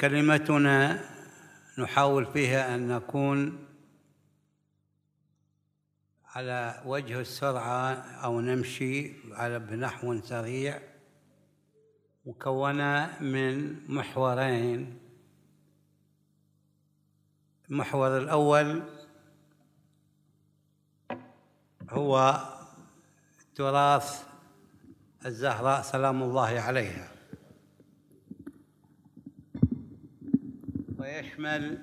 كلمتنا نحاول فيها أن نكون على وجه السرعة أو نمشي على بنحو سريع مكونة من محورين المحور الأول هو تراث الزهراء سلام الله عليها يشمل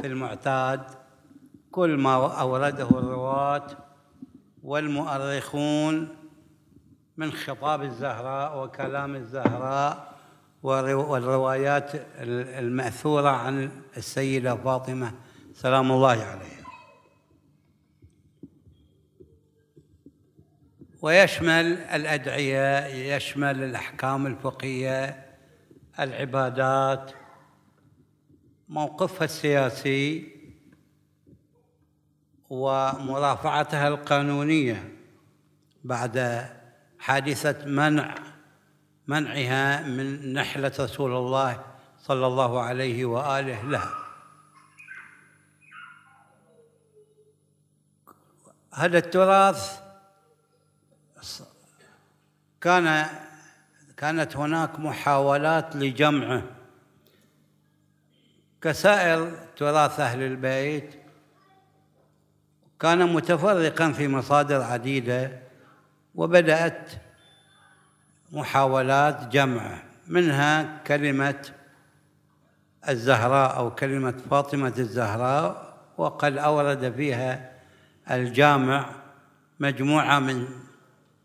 في المعتاد كل ما أورده الرواة والمؤرخون من خطاب الزهراء وكلام الزهراء والروايات المأثورة عن السيدة فاطمة سلام الله عليها ويشمل الأدعية يشمل الأحكام الفقهية العبادات موقفها السياسي ومرافعتها القانونيه بعد حادثه منع منعها من نحله رسول الله صلى الله عليه واله لها هذا التراث كان كانت هناك محاولات لجمعه كسائر تراث أهل البيت كان متفرقا في مصادر عديدة وبدأت محاولات جمعه منها كلمة الزهراء أو كلمة فاطمة الزهراء وقد أورد فيها الجامع مجموعة من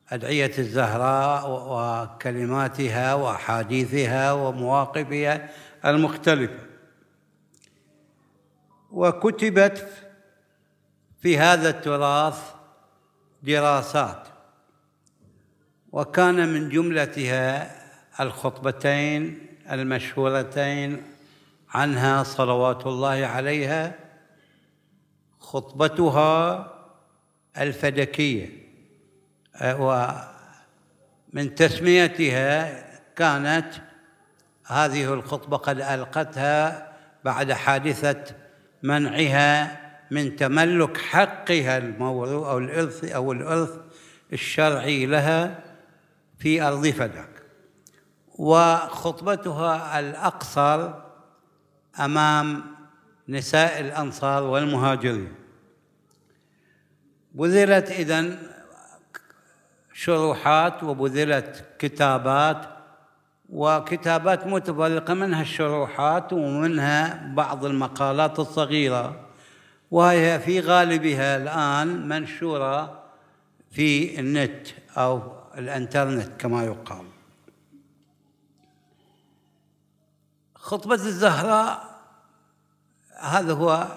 أدعية الزهراء وكلماتها وأحاديثها ومواقفها المختلفة وكتبت في هذا التراث دراسات وكان من جملتها الخطبتين المشهورتين عنها صلوات الله عليها خطبتها الفدكية ومن تسميتها كانت هذه الخطبة قد ألقتها بعد حادثة منعها من تملك حقها الموروث أو الإرث أو الإرث الشرعي لها في أرض فدك وخطبتها الأقصر أمام نساء الأنصار والمهاجرين بذلت إذن شروحات وبذلت كتابات وكتابات متفرقة منها الشروحات ومنها بعض المقالات الصغيرة وهي في غالبها الآن منشورة في النت أو الانترنت كما يقال خطبة الزهراء هذا هو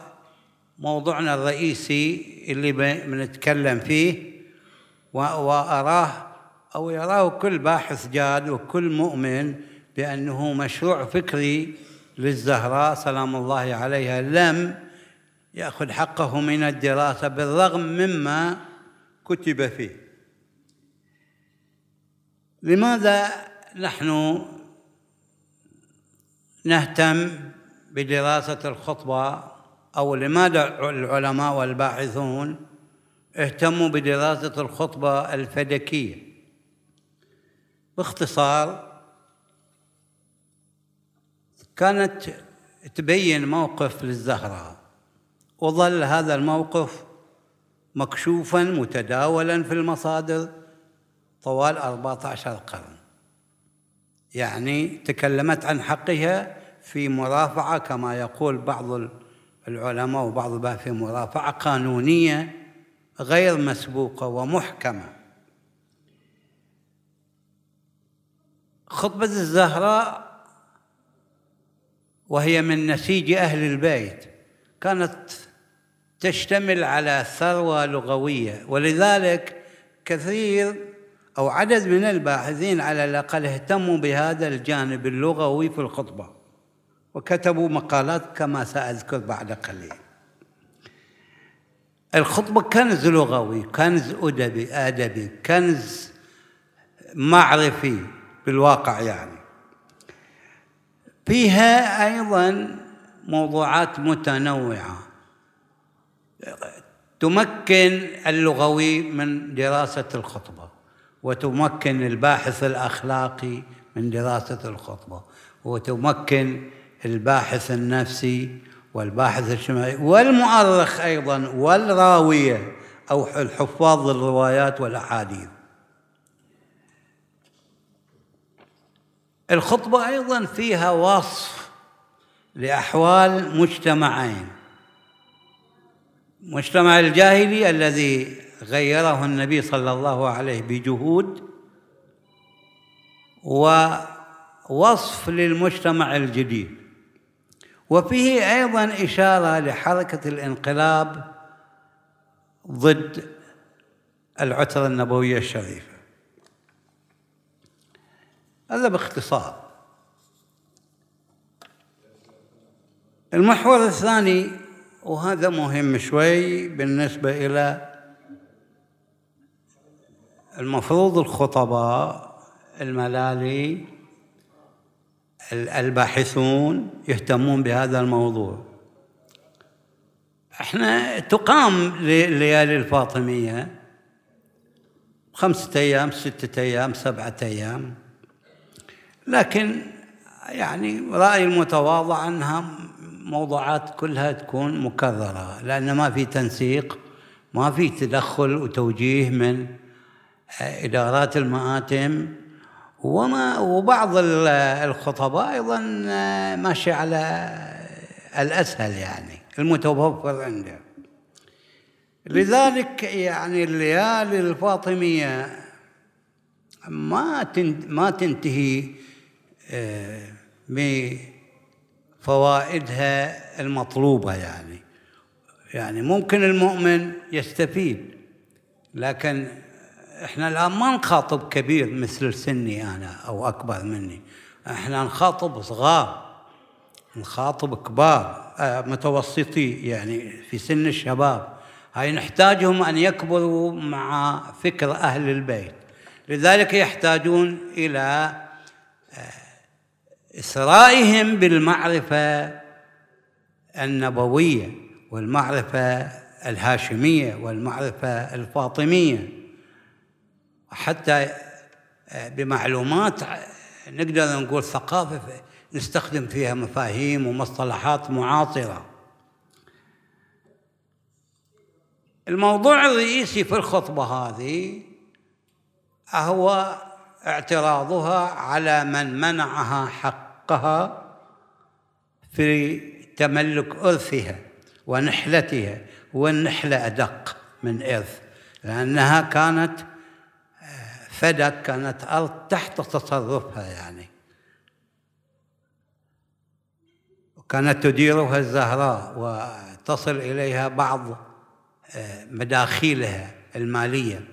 موضوعنا الرئيسي اللي بنتكلم فيه وأراه أو يراه كل باحث جاد وكل مؤمن بأنه مشروع فكري للزهراء سلام الله عليها لم يأخذ حقه من الدراسة بالرغم مما كتب فيه لماذا نحن نهتم بدراسة الخطبة أو لماذا العلماء والباحثون اهتموا بدراسة الخطبة الفدكية باختصار كانت تبين موقف للزهرة وظل هذا الموقف مكشوفا متداولا في المصادر طوال 14 قرن يعني تكلمت عن حقها في مرافعة كما يقول بعض العلماء وبعض في مرافعة قانونية غير مسبوقة ومحكمة خطبة الزهراء وهي من نسيج أهل البيت كانت تشتمل على ثروة لغوية ولذلك كثير أو عدد من الباحثين على الأقل اهتموا بهذا الجانب اللغوي في الخطبة وكتبوا مقالات كما سأذكر بعد قليل الخطبة كنز لغوي كنز أدبي, أدبي كنز معرفي بالواقع يعني فيها أيضا موضوعات متنوعة تمكن اللغوي من دراسة الخطبة وتمكن الباحث الأخلاقي من دراسة الخطبة وتمكن الباحث النفسي والباحث الاجتماعي والمؤرخ أيضا والراوية أو الحفاظ الروايات والأحاديث الخطبة أيضا فيها وصف لأحوال مجتمعين مجتمع الجاهلي الذي غيره النبي صلى الله عليه بجهود ووصف للمجتمع الجديد وفيه أيضا إشارة لحركة الانقلاب ضد العترة النبوية الشريفة هذا باختصار المحور الثاني وهذا مهم شوي بالنسبة إلى المفروض الخطباء الملالي الباحثون يهتمون بهذا الموضوع احنا تقام ليالي الفاطمية خمسة أيام ستة أيام سبعة أيام لكن يعني رأي المتواضع أنها موضوعات كلها تكون مكررة لأن ما في تنسيق ما في تدخل وتوجيه من آه، إدارات المآتم وما وبعض الخطباء أيضا آه، ماشي على الأسهل يعني المتوفر عنده لذلك يعني الليالي الفاطمية ما ما تنتهي بفوائدها آه، المطلوبة يعني يعني ممكن المؤمن يستفيد لكن احنا الآن ما نخاطب كبير مثل سني أنا أو أكبر مني احنا نخاطب صغار نخاطب كبار آه، متوسطي يعني في سن الشباب هاي نحتاجهم أن يكبروا مع فكر أهل البيت لذلك يحتاجون إلى آه، إسرائهم بالمعرفة النبوية والمعرفة الهاشمية والمعرفة الفاطمية حتى بمعلومات نقدر نقول ثقافة نستخدم فيها مفاهيم ومصطلحات معاصرة الموضوع الرئيسي في الخطبة هذه هو اعتراضها على من منعها حق حقها في تملك إرثها ونحلتها والنحلة أدق من إرث لأنها كانت فدك كانت أرض تحت تصرفها يعني وكانت تديرها الزهراء وتصل إليها بعض مداخيلها المالية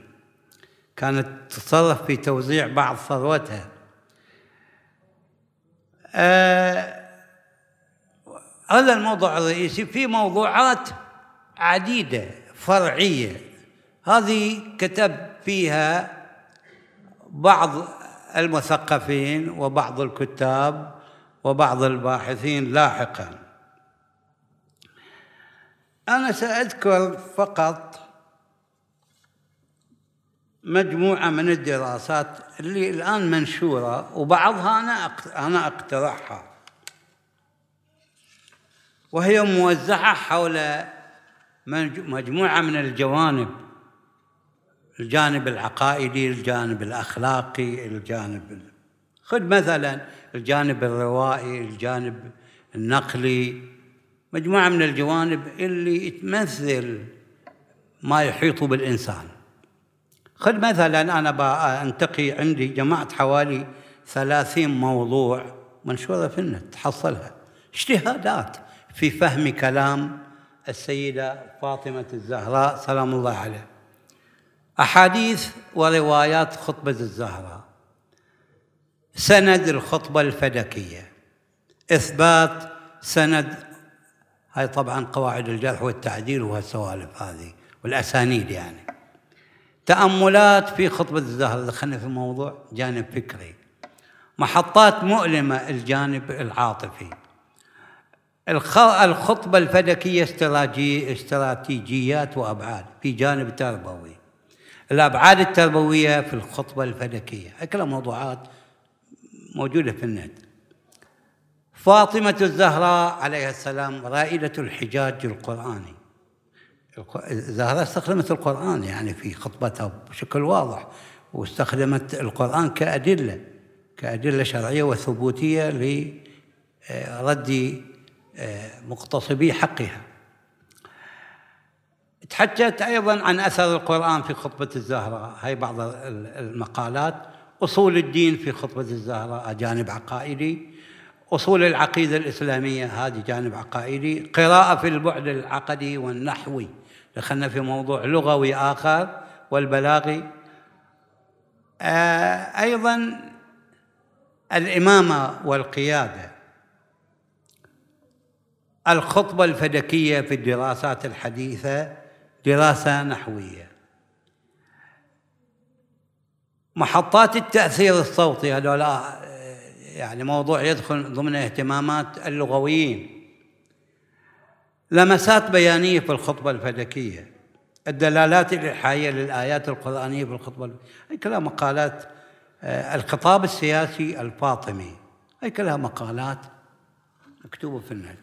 كانت تتصرف في توزيع بعض ثروتها آه، هذا الموضوع الرئيسي في موضوعات عديدة فرعية هذه كتب فيها بعض المثقفين وبعض الكتاب وبعض الباحثين لاحقا أنا سأذكر فقط مجموعة من الدراسات اللي الآن منشورة وبعضها أنا أنا أقترحها وهي موزعة حول مجموعة من الجوانب الجانب العقائدي الجانب الأخلاقي الجانب خذ مثلا الجانب الروائي الجانب النقلي مجموعة من الجوانب اللي تمثل ما يحيط بالإنسان خذ مثلا أنا أنتقي عندي جمعت حوالي ثلاثين موضوع منشورة في النت تحصلها اجتهادات في فهم كلام السيدة فاطمة الزهراء سلام الله عليها أحاديث وروايات خطبة الزهراء سند الخطبة الفدكية إثبات سند هاي طبعا قواعد الجرح والتعديل وهالسوالف هذه والأسانيد يعني تأملات في خطبة الزهرة دخلنا في موضوع جانب فكري محطات مؤلمة الجانب العاطفي الخطبة الفلكية استراتيجيات وأبعاد في جانب تربوي الأبعاد التربوية في الخطبة الفلكية كلها موضوعات موجودة في النت فاطمة الزهراء عليها السلام رائدة الحجاج القرآني الزهراء استخدمت القرآن يعني في خطبتها بشكل واضح واستخدمت القرآن كأدلة كأدلة شرعية وثبوتية لرد آه، آه، مقتصبي حقها تحدثت أيضا عن أثر القرآن في خطبة الزهراء هي بعض المقالات أصول الدين في خطبة الزهراء جانب عقائدي أصول العقيدة الإسلامية هذه جانب عقائدي قراءة في البعد العقدي والنحوي دخلنا في موضوع لغوي آخر والبلاغي آه، أيضا الإمامة والقيادة الخطبة الفدكية في الدراسات الحديثة دراسة نحوية محطات التأثير الصوتي هذول آه، يعني موضوع يدخل ضمن اهتمامات اللغويين لمسات بيانية في الخطبة الفلكية الدلالات الإلحاحية للآيات القرآنية في الخطبة هي كلها مقالات آه، الخطاب السياسي الفاطمي هي كلها مقالات مكتوبة في النهج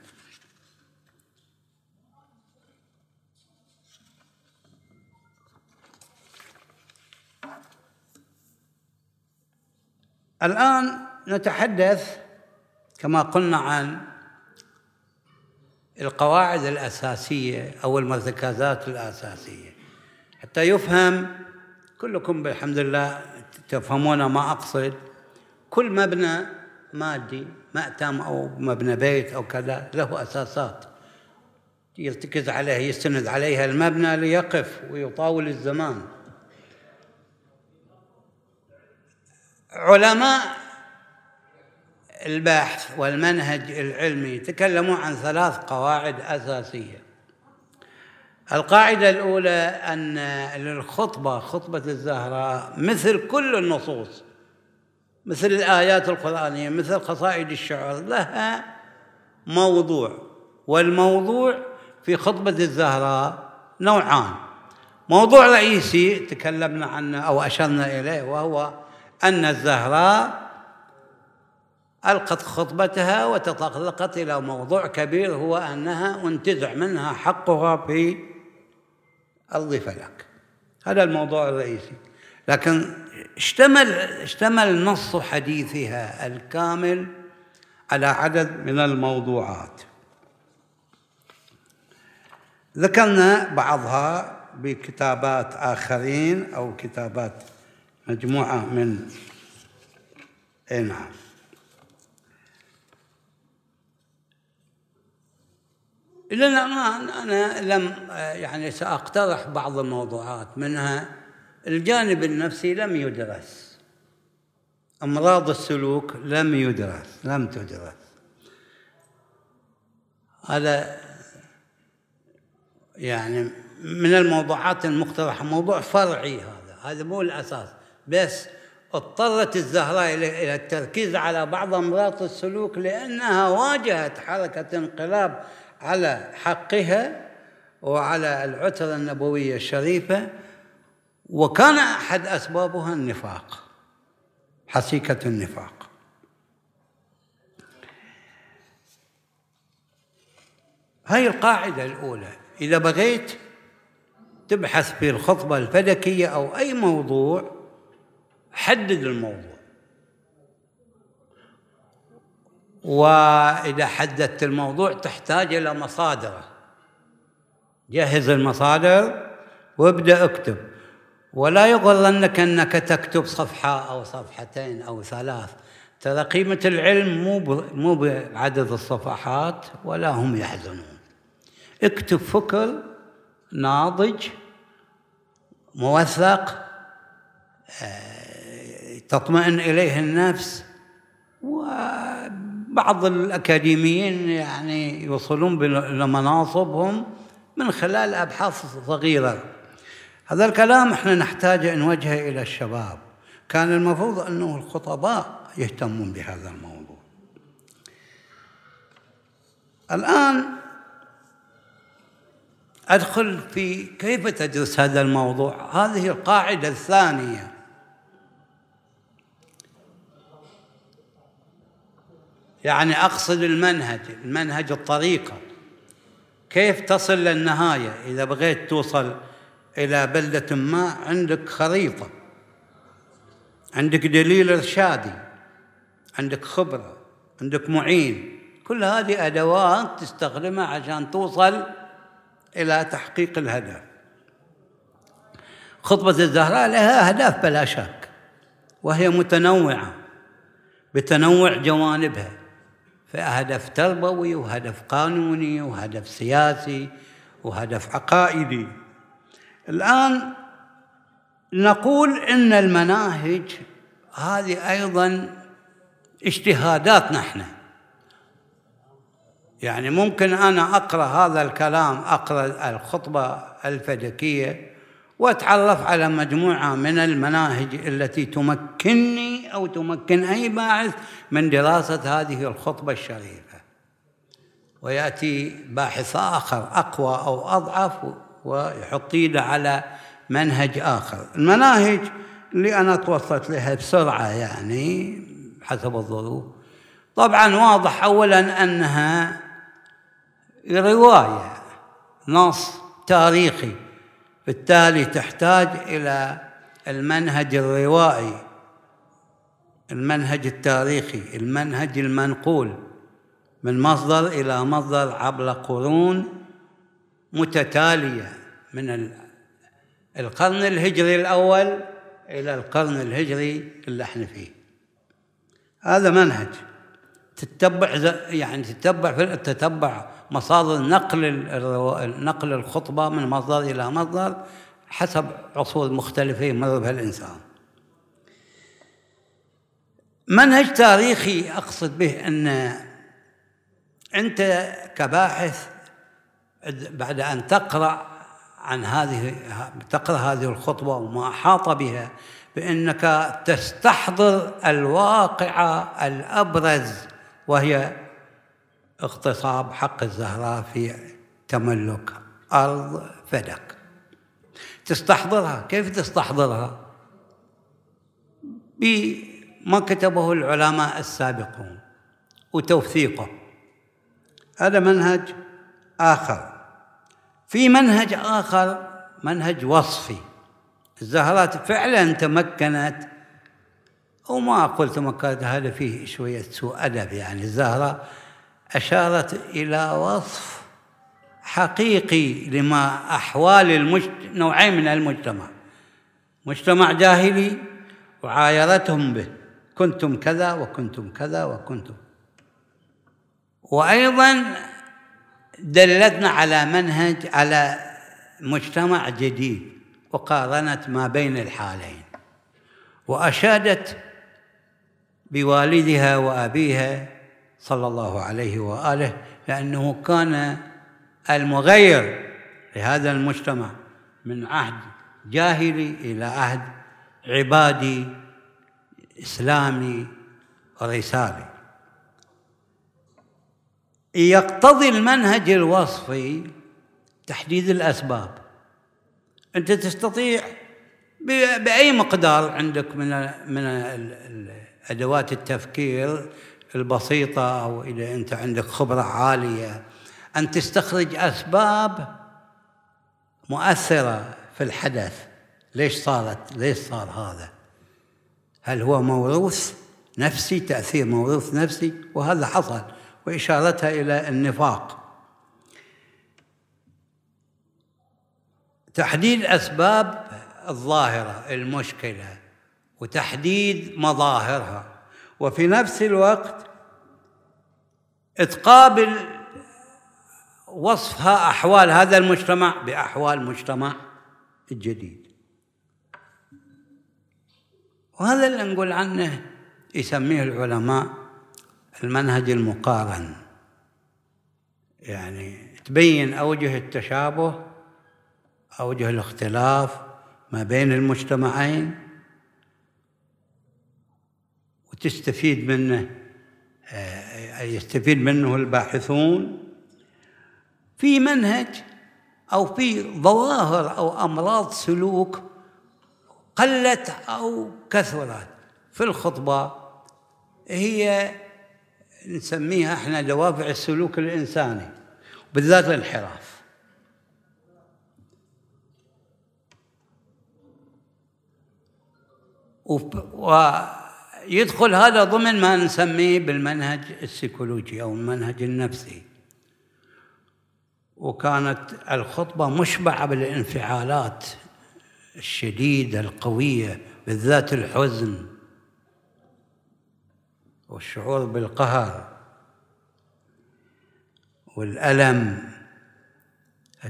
الآن نتحدث كما قلنا عن القواعد الأساسية أو المرتكزات الأساسية حتى يفهم كلكم بالحمد لله تفهمون ما أقصد كل مبنى مادي مأتم أو مبنى بيت أو كذا له أساسات يرتكز عليها يستند عليها المبنى ليقف ويطاول الزمان علماء البحث والمنهج العلمي تكلموا عن ثلاث قواعد أساسية القاعدة الأولى أن للخطبة خطبة الزهراء مثل كل النصوص مثل الآيات القرآنية مثل قصائد الشعر لها موضوع والموضوع في خطبة الزهراء نوعان موضوع رئيسي تكلمنا عنه أو أشرنا إليه وهو أن الزهراء ألقت خطبتها وتطرقت إلى موضوع كبير هو أنها انتزع منها حقها في أرض فلك هذا الموضوع الرئيسي لكن اشتمل اشتمل نص حديثها الكامل على عدد من الموضوعات ذكرنا بعضها بكتابات آخرين أو كتابات مجموعة من نعم للأمان أنا لم يعني سأقترح بعض الموضوعات منها الجانب النفسي لم يدرس أمراض السلوك لم يدرس لم تدرس هذا يعني من الموضوعات المقترحة موضوع فرعي هذا هذا مو الأساس بس اضطرت الزهراء إلى التركيز على بعض أمراض السلوك لأنها واجهت حركة انقلاب على حقها وعلى العترة النبوية الشريفة وكان أحد أسبابها النفاق حسيكة النفاق هاي القاعدة الأولى إذا بغيت تبحث في الخطبة الفلكية أو أي موضوع حدد الموضوع وإذا حددت الموضوع تحتاج إلى مصادره جهز المصادر وابدأ اكتب ولا يغرنك أنك تكتب صفحة أو صفحتين أو ثلاث ترى قيمة العلم مو مو بعدد الصفحات ولا هم يحزنون اكتب فكر ناضج موثق آه، تطمئن إليه النفس بعض الأكاديميين يعني يوصلون لمناصبهم من خلال أبحاث صغيرة هذا الكلام احنا نحتاج أن نوجهه إلى الشباب كان المفروض أنه الخطباء يهتمون بهذا الموضوع الآن أدخل في كيف تدرس هذا الموضوع هذه القاعدة الثانية يعني أقصد المنهج المنهج الطريقة كيف تصل للنهاية إذا بغيت توصل إلى بلدة ما عندك خريطة عندك دليل إرشادي عندك خبرة عندك معين كل هذه أدوات تستخدمها عشان توصل إلى تحقيق الهدف خطبة الزهراء لها أهداف بلا شك وهي متنوعة بتنوع جوانبها فهدف تربوي وهدف قانوني وهدف سياسي وهدف عقائدي الآن نقول إن المناهج هذه أيضا اجتهادات نحن يعني ممكن أنا أقرأ هذا الكلام أقرأ الخطبة الفدكية وأتعرف على مجموعة من المناهج التي تمكنني أو تمكن أي باحث من دراسة هذه الخطبة الشريفة ويأتي باحث آخر أقوى أو أضعف ويحط ايده على منهج آخر المناهج اللي أنا توصلت لها بسرعة يعني حسب الظروف طبعا واضح أولا أنها رواية نص تاريخي بالتالي تحتاج إلى المنهج الروائي المنهج التاريخي المنهج المنقول من مصدر إلى مصدر عبر قرون متتالية من القرن الهجري الأول إلى القرن الهجري اللي احنا فيه هذا منهج تتبع يعني تتبع تتبع مصادر نقل نقل الخطبه من مصدر الى مصدر حسب عصور مختلفه مر بها الانسان. منهج تاريخي اقصد به ان انت كباحث بعد ان تقرا عن هذه تقرا هذه الخطبه وما احاط بها بانك تستحضر الواقع الابرز وهي اغتصاب حق الزهراء في تملك أرض فدك تستحضرها كيف تستحضرها بما كتبه العلماء السابقون وتوثيقه هذا منهج آخر في منهج آخر منهج وصفي الزهرات فعلا تمكنت وما قلت كان هذا فيه شوية سوء أدب يعني الزهرة أشارت إلى وصف حقيقي لما أحوال المجت... نوعين من المجتمع مجتمع جاهلي وعايرتهم به كنتم كذا وكنتم كذا وكنتم وأيضا دلتنا على منهج على مجتمع جديد وقارنت ما بين الحالين وأشادت بوالدها وابيها صلى الله عليه واله لانه كان المغير لهذا المجتمع من عهد جاهلي الى عهد عبادي اسلامي رسالي يقتضي المنهج الوصفي تحديد الاسباب انت تستطيع باي مقدار عندك من من أدوات التفكير البسيطة أو إذا أنت عندك خبرة عالية أن تستخرج أسباب مؤثرة في الحدث ليش صارت ليش صار هذا هل هو موروث نفسي تأثير موروث نفسي وهذا حصل وإشارتها إلى النفاق تحديد أسباب الظاهرة المشكلة وتحديد مظاهرها وفي نفس الوقت تقابل وصفها أحوال هذا المجتمع بأحوال المجتمع الجديد وهذا اللي نقول عنه يسميه العلماء المنهج المقارن يعني تبين أوجه التشابه أوجه الاختلاف ما بين المجتمعين تستفيد منه آه، يستفيد منه الباحثون في منهج أو في ظواهر أو أمراض سلوك قلت أو كثرت في الخطبة هي نسميها احنا دوافع السلوك الإنساني بالذات الانحراف و يدخل هذا ضمن ما نسميه بالمنهج السيكولوجي أو المنهج النفسي وكانت الخطبة مشبعة بالانفعالات الشديدة القوية بالذات الحزن والشعور بالقهر والألم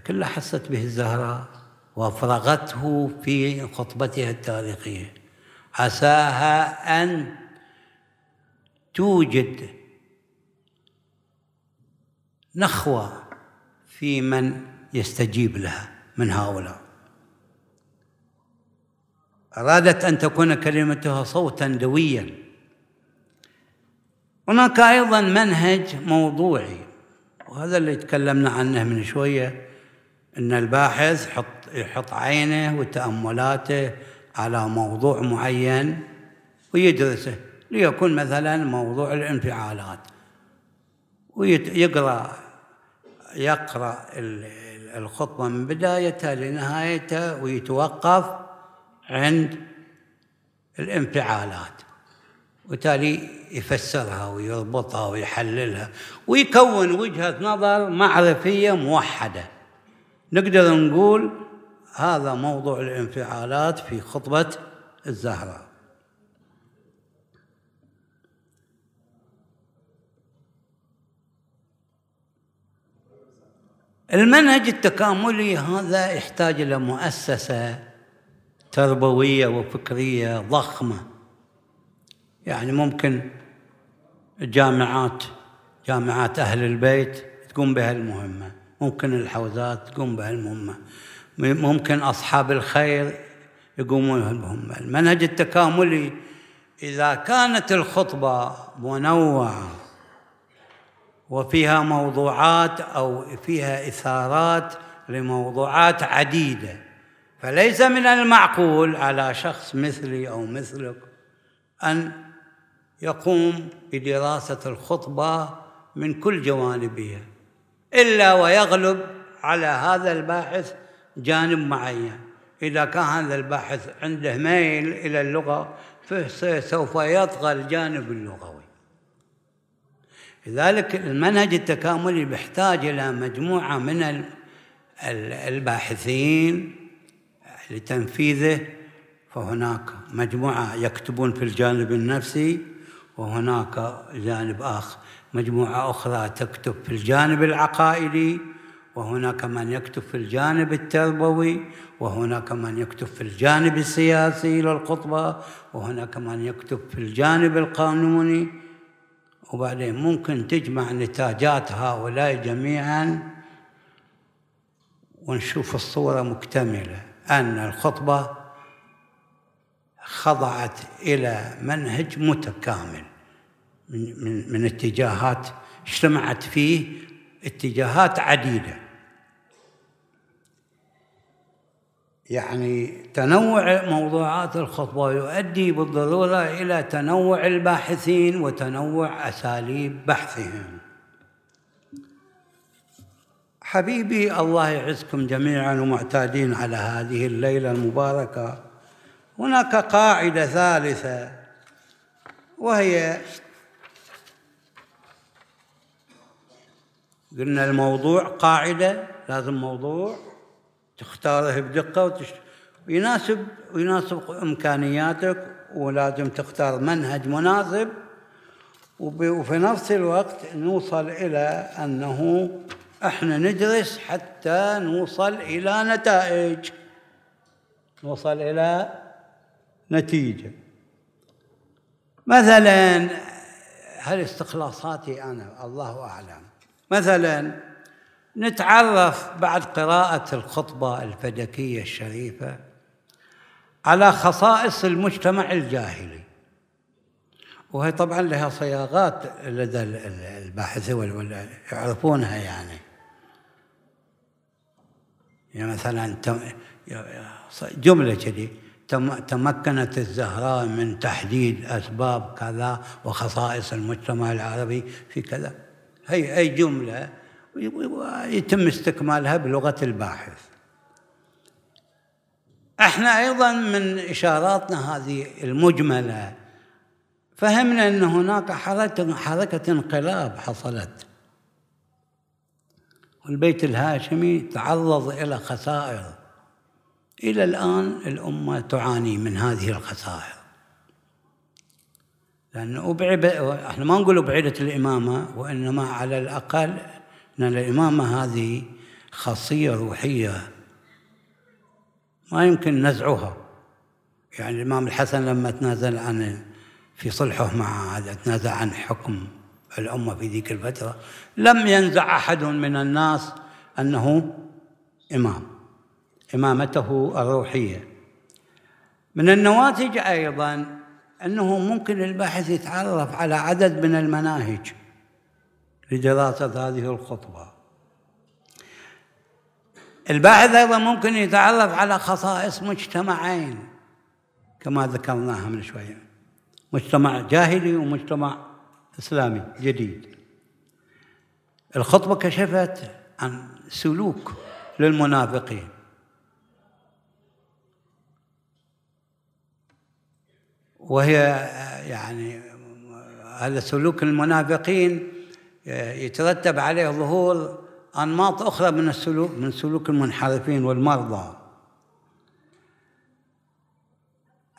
كلها حست به الزهرة وافرغته في خطبتها التاريخيه عساها أن توجد نخوة في من يستجيب لها من هؤلاء أرادت أن تكون كلمتها صوتا دويا هناك أيضا منهج موضوعي وهذا اللي تكلمنا عنه من شوية أن الباحث يحط, يحط عينه وتأملاته على موضوع معين ويدرسه ليكون مثلا موضوع الانفعالات ويقرأ يقرأ الخطبة من بدايتها لنهايتها ويتوقف عند الانفعالات وتالي يفسرها ويربطها ويحللها ويكون وجهة نظر معرفية موحدة نقدر نقول هذا موضوع الانفعالات في خطبة الزهرة المنهج التكاملي هذا يحتاج إلى مؤسسة تربوية وفكرية ضخمة يعني ممكن الجامعات جامعات أهل البيت تقوم بها المهمة ممكن الحوزات تقوم بها المهمة ممكن أصحاب الخير يقومون بهم المنهج التكاملي إذا كانت الخطبة منوعة وفيها موضوعات أو فيها إثارات لموضوعات عديدة فليس من المعقول على شخص مثلي أو مثلك أن يقوم بدراسة الخطبة من كل جوانبها إلا ويغلب على هذا الباحث جانب معين إذا كان هذا الباحث عنده ميل إلى اللغة فسوف يطغى الجانب اللغوي لذلك المنهج التكاملي بيحتاج إلى مجموعة من الباحثين لتنفيذه فهناك مجموعة يكتبون في الجانب النفسي وهناك جانب آخر مجموعة أخرى تكتب في الجانب العقائدي وهناك من يكتب في الجانب التربوي وهناك من يكتب في الجانب السياسي للخطبة وهناك من يكتب في الجانب القانوني وبعدين ممكن تجمع نتاجات هؤلاء جميعا ونشوف الصورة مكتملة أن الخطبة خضعت إلى منهج متكامل من, من, من اتجاهات اجتمعت فيه اتجاهات عديده يعني تنوع موضوعات الخطبة يؤدي بالضرورة إلى تنوع الباحثين وتنوع أساليب بحثهم حبيبي الله يعزكم جميعا ومعتادين على هذه الليلة المباركة هناك قاعدة ثالثة وهي قلنا الموضوع قاعدة لازم موضوع تختاره بدقة وتش... ويناسب ويناسب إمكانياتك ولازم تختار منهج مناسب وفي نفس الوقت نوصل إلى أنه احنا ندرس حتى نوصل إلى نتائج نوصل إلى نتيجة مثلا هل استخلاصاتي أنا الله أعلم مثلا نتعرف بعد قراءة الخطبة الفدكية الشريفة على خصائص المجتمع الجاهلي وهي طبعا لها صياغات لدى الباحثين يعرفونها يعني يعني مثلا جملة كذي تمكنت الزهراء من تحديد أسباب كذا وخصائص المجتمع العربي في كذا هي أي جملة ويتم استكمالها بلغة الباحث احنا ايضا من اشاراتنا هذه المجمله فهمنا ان هناك حركه انقلاب حصلت والبيت الهاشمي تعرض الى خسائر الى الان الامه تعاني من هذه الخسائر لان ابعد احنا ما نقول ابعدت الامامه وانما على الاقل أن الإمامة هذه خاصية روحية ما يمكن نزعها يعني الإمام الحسن لما تنازل عن في صلحه مع هذا تنازل عن حكم الأمة في ذيك الفترة لم ينزع أحد من الناس أنه إمام إمامته الروحية من النواتج أيضا أنه ممكن الباحث يتعرف على عدد من المناهج لدراسة هذه الخطبة الباحث أيضا ممكن يتعرف على خصائص مجتمعين كما ذكرناها من شوية مجتمع جاهلي ومجتمع إسلامي جديد الخطبة كشفت عن سلوك للمنافقين وهي يعني هذا سلوك المنافقين يترتب عليه ظهور أنماط أخرى من السلوك من سلوك المنحرفين والمرضى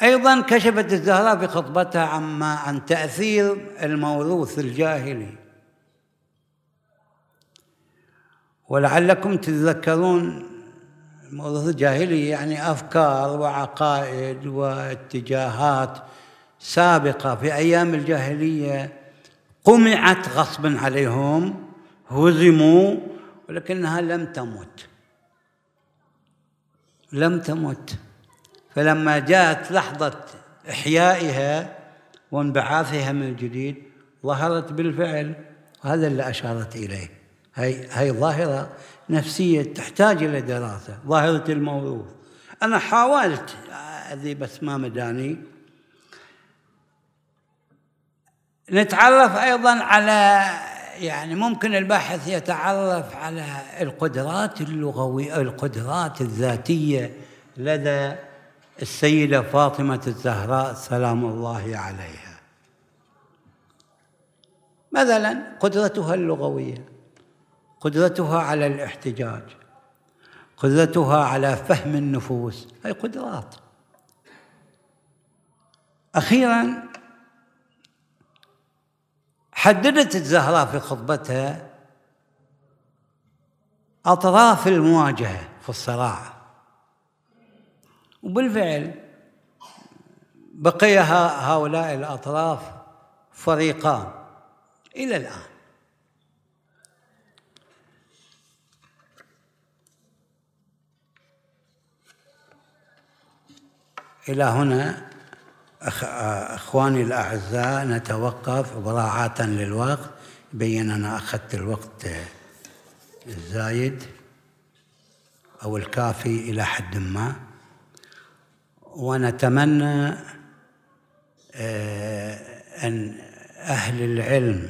أيضا كشفت الزهراء في خطبتها عما عن تأثير الموروث الجاهلي ولعلكم تتذكرون الموروث الجاهلي يعني أفكار وعقائد واتجاهات سابقة في أيام الجاهلية قمعت غصبا عليهم هزموا ولكنها لم تمت لم تمت فلما جاءت لحظة إحيائها وانبعاثها من جديد ظهرت بالفعل وهذا اللي أشارت إليه هي هي ظاهرة نفسية تحتاج إلى دراسة ظاهرة الموروث أنا حاولت هذه آه، بس ما مداني نتعرف أيضا على يعني ممكن الباحث يتعرف على القدرات اللغوية القدرات الذاتية لدى السيدة فاطمة الزهراء سلام الله عليها مثلا قدرتها اللغوية قدرتها على الاحتجاج قدرتها على فهم النفوس هي قدرات أخيرا حددت الزهراء في خطبتها أطراف المواجهة في الصراع وبالفعل بقي هؤلاء الأطراف فريقان إلى الآن إلى هنا أخ... أخواني الأعزاء نتوقف مراعاة للوقت بين أنا أخذت الوقت الزايد أو الكافي إلى حد ما ونتمنى آه، أن أهل العلم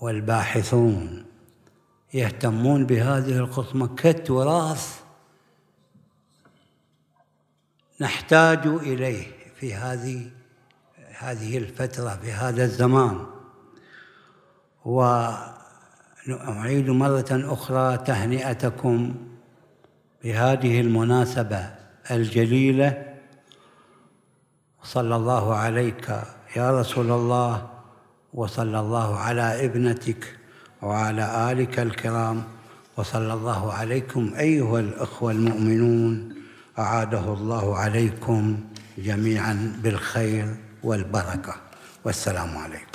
والباحثون يهتمون بهذه القطمة كتراث نحتاج إليه في هذه هذه الفترة في هذا الزمان وأعيد مرة أخرى تهنئتكم بهذه المناسبة الجليلة صلى الله عليك يا رسول الله وصلى الله على ابنتك وعلى آلك الكرام وصلى الله عليكم أيها الأخوة المؤمنون أعاده الله عليكم جميعا بالخير والبركه والسلام عليكم